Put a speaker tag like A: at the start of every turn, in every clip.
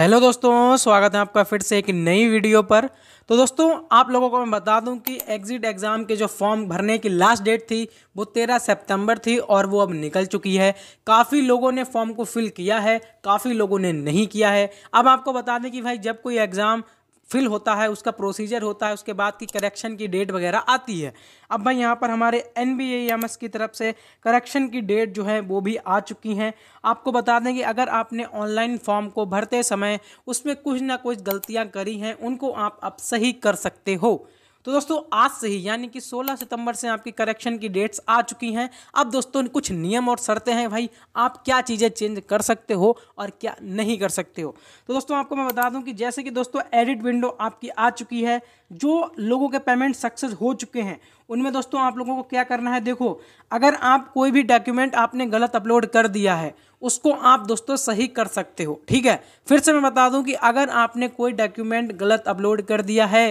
A: hello दोस्तों स्वागत है आपका फिर से एक नई वीडियो पर तो दोस्तों आप लोगों को मैं बता दूं कि एग्ज़िट एग्ज़ाम के जो फॉर्म भरने की लास्ट डेट थी वो तेरह सितंबर थी और वो अब निकल चुकी है काफ़ी लोगों ने फॉर्म को फिल किया है काफ़ी लोगों ने नहीं किया है अब आपको बता दें कि भाई जब कोई एग्ज़ाम फिल होता है उसका प्रोसीजर होता है उसके बाद की करेक्शन की डेट वगैरह आती है अब भाई यहाँ पर हमारे एन बी e की तरफ से करेक्शन की डेट जो है वो भी आ चुकी हैं आपको बता दें कि अगर आपने ऑनलाइन फॉर्म को भरते समय उसमें कुछ ना कुछ गलतियाँ करी हैं उनको आप अब सही कर सकते हो तो दोस्तों आज से ही यानी कि 16 सितंबर से आपकी करेक्शन की डेट्स आ चुकी हैं अब दोस्तों कुछ नियम और शर्तें हैं भाई आप क्या चीज़ें चेंज कर सकते हो और क्या नहीं कर सकते हो तो दोस्तों आपको मैं बता दूं कि जैसे कि दोस्तों एडिट विंडो आपकी आ चुकी है जो लोगों के पेमेंट सक्सेस हो चुके हैं उनमें दोस्तों आप लोगों को क्या करना है देखो अगर आप कोई भी डॉक्यूमेंट आपने गलत अपलोड कर दिया है उसको आप दोस्तों सही कर सकते हो ठीक है फिर से मैं बता दूं कि अगर आपने कोई डॉक्यूमेंट गलत अपलोड कर दिया है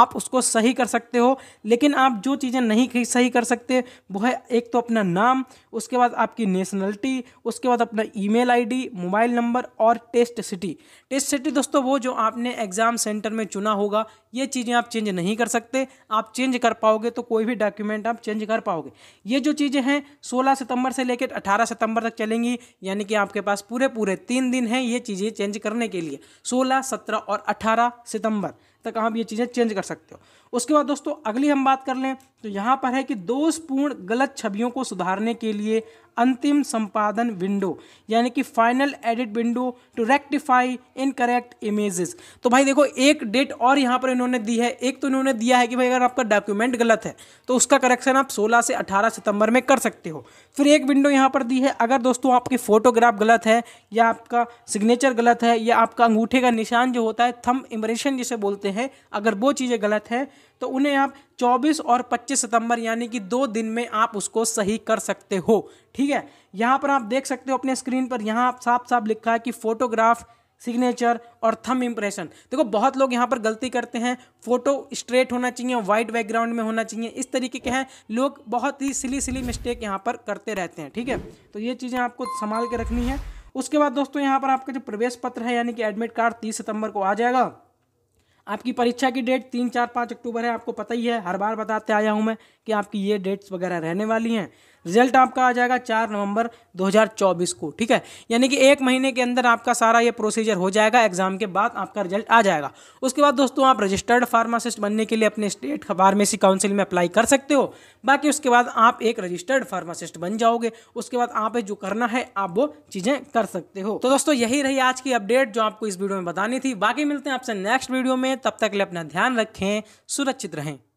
A: आप उसको सही कर सकते हो लेकिन आप जो चीज़ें नहीं सही कर सकते वो है एक तो अपना नाम उसके बाद आपकी नेशनलिटी उसके बाद अपना ईमेल आईडी मोबाइल नंबर और टेस्ट सिटी टेस्ट सिटी दोस्तों वो जो आपने एग्ज़ाम सेंटर में चुना होगा ये चीज़ें आप चेंज नहीं कर सकते आप चेंज कर पाओगे तो कोई कोई भी डॉक्यूमेंट आप चेंज कर पाओगे ये जो चीज़ें हैं सोलह सितंबर से लेकर अठारह सितंबर तक चलेंगी यानी कि आपके पास पूरे पूरे तीन दिन हैं ये चीज़ें चेंज करने के लिए सोलह सत्रह और अठारह सितंबर तक आप ये चीज़ें चेंज कर सकते हो उसके बाद दोस्तों अगली हम बात कर लें तो यहाँ पर है कि दोषपूर्ण गलत छवियों को सुधारने के लिए अंतिम संपादन विंडो यानी कि final edit window to rectify incorrect images तो भाई देखो एक डेट और यहाँ पर इन्होंने दी है एक तो इन्होंने दिया है कि भाई अगर आपका डॉक्यूमेंट गलत है तो उसका करेक्शन आप 16 से 18 सितंबर में कर सकते हो फिर एक विंडो यहाँ पर दी है अगर दोस्तों आपकी फोटोग्राफ गलत है या आपका सिग्नेचर गलत है या आपका अंगूठे का निशान जो होता है थम इमरेशन जिसे बोलते हैं हैं अगर वो चीज़ें गलत हैं तो उन्हें आप 24 और 25 सितंबर यानी कि दो दिन में आप उसको सही कर सकते हो ठीक है यहाँ पर आप देख सकते हो अपने स्क्रीन पर यहाँ आप साफ साफ लिखा है कि फोटोग्राफ सिग्नेचर और थम इम्प्रेशन देखो बहुत लोग यहाँ पर गलती करते हैं फोटो स्ट्रेट होना चाहिए वाइट बैकग्राउंड में होना चाहिए इस तरीके के हैं लोग बहुत ही सिली सिली मिस्टेक यहाँ पर करते रहते हैं ठीक है तो ये चीज़ें आपको संभाल के रखनी है उसके बाद दोस्तों यहाँ पर आपका जो प्रवेश पत्र है यानी कि एडमिट कार्ड तीस सितंबर को आ जाएगा आपकी परीक्षा की डेट तीन चार पाँच अक्टूबर है आपको पता ही है हर बार बताते आया हूँ मैं कि आपकी ये डेट्स वगैरह रहने वाली हैं रिजल्ट आपका आ जाएगा चार नवंबर 2024 को ठीक है यानी कि एक महीने के अंदर आपका सारा ये प्रोसीजर हो जाएगा एग्जाम के बाद आपका रिजल्ट आ जाएगा उसके बाद दोस्तों आप रजिस्टर्ड फार्मासिस्ट बनने के लिए अपने स्टेट फार्मेसी काउंसिल में अप्लाई कर सकते हो बाकी उसके बाद आप एक रजिस्टर्ड फार्मासिस्ट बन जाओगे उसके बाद आप जो करना है आप वो चीज़ें कर सकते हो तो दोस्तों यही रही आज की अपडेट जो आपको इस वीडियो में बतानी थी बाकी मिलते हैं आपसे नेक्स्ट वीडियो में तब तक के लिए अपना ध्यान रखें सुरक्षित रहें